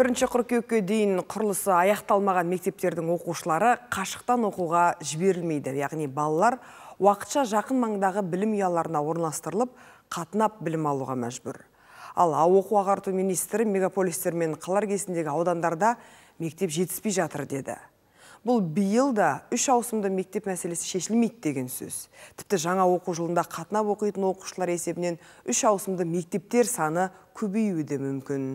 бірінші қыркүйекке дейін құрылысы аяқталмаған мектептердің оқушылары қашықтан оқуға жіберілмейді яғни балалар уақытша жақын маңдағы білім ұяларына орналастырылып қатынап білім алуға мәжбүр ал оқу ағарту министрі мегаполистер мен қала кесіндегі аудандарда мектеп жетіспей жатыр деді бұл биыл да үш ауысымды мектеп мәселесі шешілмейді деген сөз тіпті жаңа оқу жылында қатынап оқитын оқушылар есебінен үш ауысымды мектептер саны көбеюі де мүмкін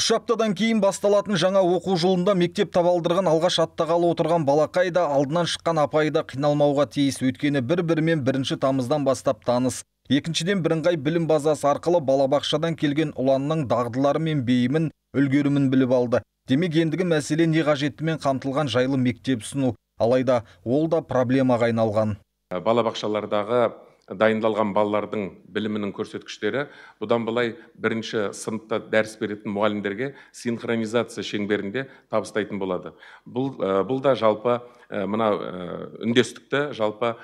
үш аптадан кейін басталатын жаңа оқу жылында мектеп табалдырған алғаш аттағалы отырған балақай да алдынан шыққан апай да қиналмауға тиіс өйткені бір бірімен бірінші тамыздан бастап таныс екіншіден бірыңғай білім базасы арқылы балабақшадан келген ұланның дағдылары мен бейімін үлгерімін біліп алды демек ендігі мәселе не қажеттімен қамтылған жайлы мектеп ұсыну алайда ол да проблемаға айналған балабақшалардағы дайындалған балалардың білімінің көрсеткіштері бұдан былай бірінші сыныпта дәріс беретін мұғалімдерге синхронизация шеңберінде табыстайтын болады бұл, бұл да жалпы мына үндестікті жалпы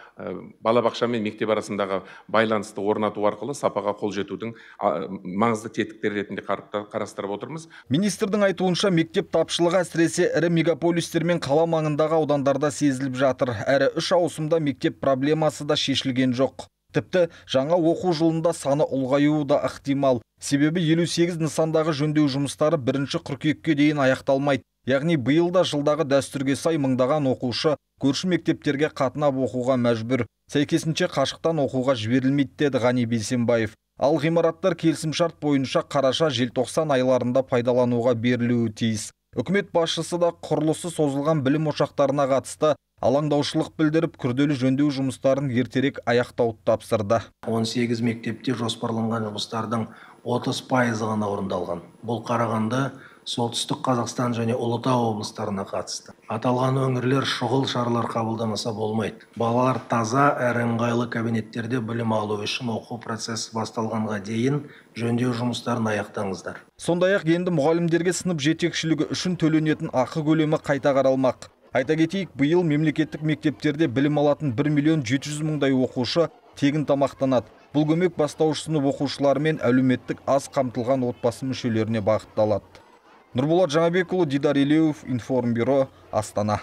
балабақша мен мектеп арасындағы байланысты орнату арқылы сапаға қол жетудің маңызды тетіктері ретінде қарастырып отырмыз министрдің айтуынша мектеп тапшылығы әсіресе ірі мегаполистер мен қала маңындағы аудандарда сезіліп жатыр әрі үш ауысымда мектеп проблемасы да шешілген жоқ тіпті жаңа оқу жылында саны ұлғаюы да ықтимал себебі 58 нысандағы жөндеу жұмыстары бірінші қыркүйекке дейін аяқталмайды яғни биыл да жылдағы дәстүрге сай мыңдаған оқушы көрші мектептерге қатынап оқуға мәжбүр сәйкесінше қашықтан оқуға жіберілмейді деді ғани бейсенбаев ал ғимараттар келісімшарт бойынша қараша желтоқсан айларында пайдалануға берілуі тиіс үкімет басшысы да құрылысы созылған білім ошақтарына қатысты алаңдаушылық білдіріп күрделі жөндеу жұмыстарын ертерек аяқтауды тапсырды 18 мектепте жоспарланған жұмыстардың 30 пайызы ғана орындалған бұл қарағанды солтүстік қазақстан және ұлытау облыстарына қатысты аталған өңірлер шұғыл шаралар қабылдамаса болмайды балалар таза әрі ыңғайлы кабинеттерде білім алу үшін оқу процесі басталғанға дейін жөндеу жұмыстарын аяқтаңыздар сондай ақ енді мұғалімдерге сынып жетекшілігі үшін төленетін ақы көлемі қайта қаралмақ айта кетейік биыл мемлекеттік мектептерде білім алатын 1 миллион 700 жүз мыңдай оқушы тегін тамақтанады бұл көмек бастауыш сынып оқушылары мен әлеуметтік аз қамтылған отбасы мүшелеріне бағытталады нұрболат жаңабекұлы дидар елеуов информбюро астана